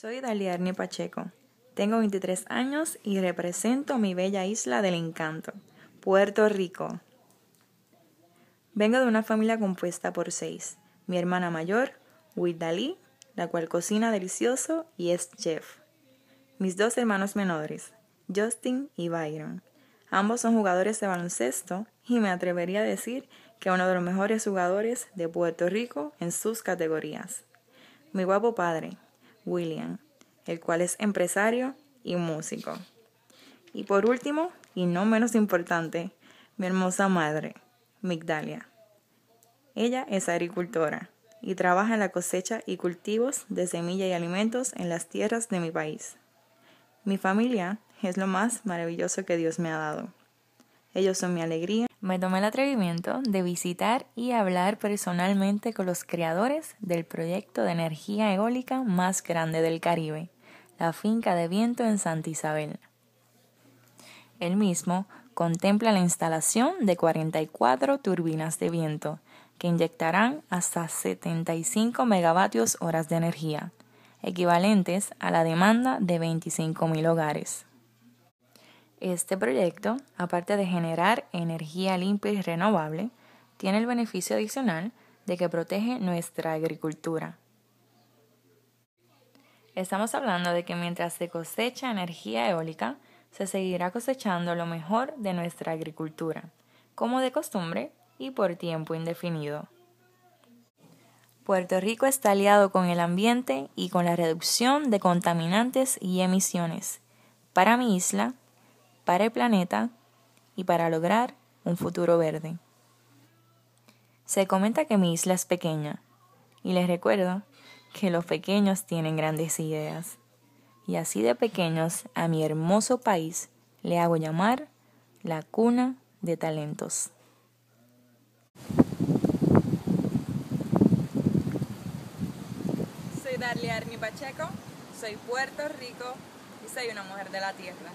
Soy Daliarne Pacheco. Tengo 23 años y represento mi bella isla del encanto, Puerto Rico. Vengo de una familia compuesta por seis. Mi hermana mayor, Dalí, la cual cocina delicioso y es chef. Mis dos hermanos menores, Justin y Byron. Ambos son jugadores de baloncesto y me atrevería a decir que uno de los mejores jugadores de Puerto Rico en sus categorías. Mi guapo padre, William, el cual es empresario y músico. Y por último, y no menos importante, mi hermosa madre, Migdalia. Ella es agricultora y trabaja en la cosecha y cultivos de semilla y alimentos en las tierras de mi país. Mi familia es lo más maravilloso que Dios me ha dado. Ellos son mi alegría me tomé el atrevimiento de visitar y hablar personalmente con los creadores del proyecto de energía eólica más grande del Caribe, la finca de viento en Santa Isabel. El mismo contempla la instalación de 44 turbinas de viento que inyectarán hasta 75 megavatios horas de energía, equivalentes a la demanda de 25.000 hogares. Este proyecto, aparte de generar energía limpia y renovable, tiene el beneficio adicional de que protege nuestra agricultura. Estamos hablando de que mientras se cosecha energía eólica, se seguirá cosechando lo mejor de nuestra agricultura, como de costumbre y por tiempo indefinido. Puerto Rico está aliado con el ambiente y con la reducción de contaminantes y emisiones. Para mi isla, para el planeta y para lograr un futuro verde. Se comenta que mi isla es pequeña y les recuerdo que los pequeños tienen grandes ideas. Y así de pequeños a mi hermoso país le hago llamar la cuna de talentos. Soy Darle Arni Pacheco, soy Puerto Rico y soy una mujer de la tierra.